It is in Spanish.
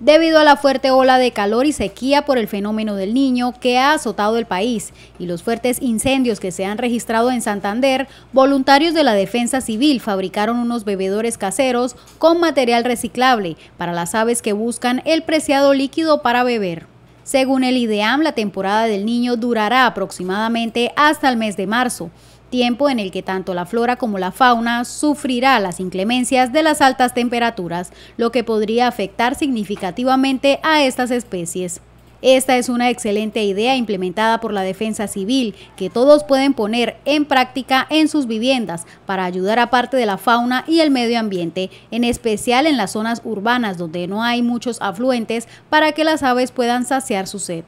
debido a la fuerte ola de calor y sequía por el fenómeno del niño que ha azotado el país y los fuertes incendios que se han registrado en Santander, voluntarios de la Defensa Civil fabricaron unos bebedores caseros con material reciclable para las aves que buscan el preciado líquido para beber. Según el IDEAM, la temporada del niño durará aproximadamente hasta el mes de marzo tiempo en el que tanto la flora como la fauna sufrirá las inclemencias de las altas temperaturas, lo que podría afectar significativamente a estas especies. Esta es una excelente idea implementada por la Defensa Civil que todos pueden poner en práctica en sus viviendas para ayudar a parte de la fauna y el medio ambiente, en especial en las zonas urbanas donde no hay muchos afluentes para que las aves puedan saciar su sed.